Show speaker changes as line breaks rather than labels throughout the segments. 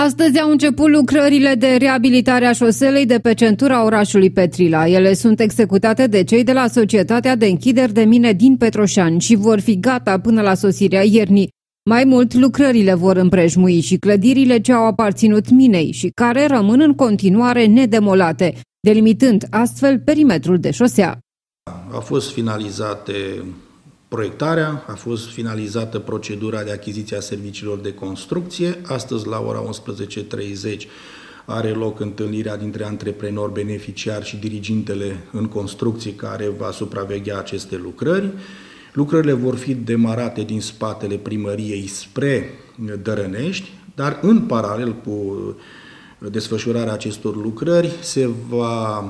Astăzi au început lucrările de reabilitare a șoselei de pe centura orașului Petrila. Ele sunt executate de cei de la Societatea de Închideri de Mine din Petroșani și vor fi gata până la sosirea iernii. Mai mult, lucrările vor împrejmui și clădirile ce au aparținut minei și care rămân în continuare nedemolate, delimitând astfel perimetrul de șosea.
Au fost finalizate proiectarea, a fost finalizată procedura de achiziție a serviciilor de construcție. Astăzi, la ora 11.30, are loc întâlnirea dintre antreprenori, beneficiari și dirigintele în construcții care va supraveghea aceste lucrări. Lucrările vor fi demarate din spatele primăriei spre Dărănești, dar în paralel cu desfășurarea acestor lucrări se va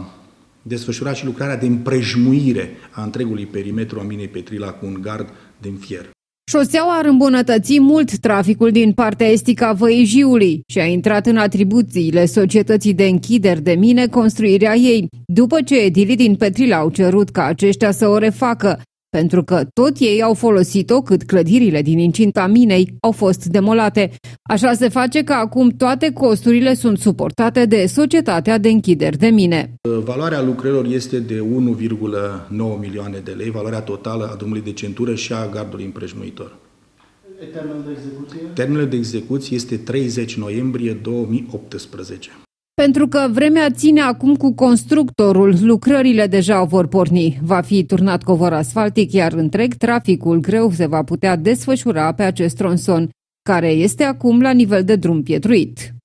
desfășura și lucrarea de împrejmuire a întregului perimetru a minei Petrila cu un gard din fier.
Șoseaua ar îmbunătăți mult traficul din partea estică a Văijiului și a intrat în atribuțiile societății de închideri de mine construirea ei, după ce edilii din Petrila au cerut ca aceștia să o refacă, pentru că tot ei au folosit-o cât clădirile din incinta minei au fost demolate. Așa se face că acum toate costurile sunt suportate de Societatea de Închideri de Mine.
Valoarea lucrărilor este de 1,9 milioane de lei, valoarea totală a drumului de centură și a gardului împrejmuitor. Termenul de execuție? Termenul de execuție este 30 noiembrie 2018.
Pentru că vremea ține acum cu constructorul, lucrările deja vor porni. Va fi turnat covor asfaltic, iar întreg traficul greu se va putea desfășura pe acest tronson, care este acum la nivel de drum pietruit.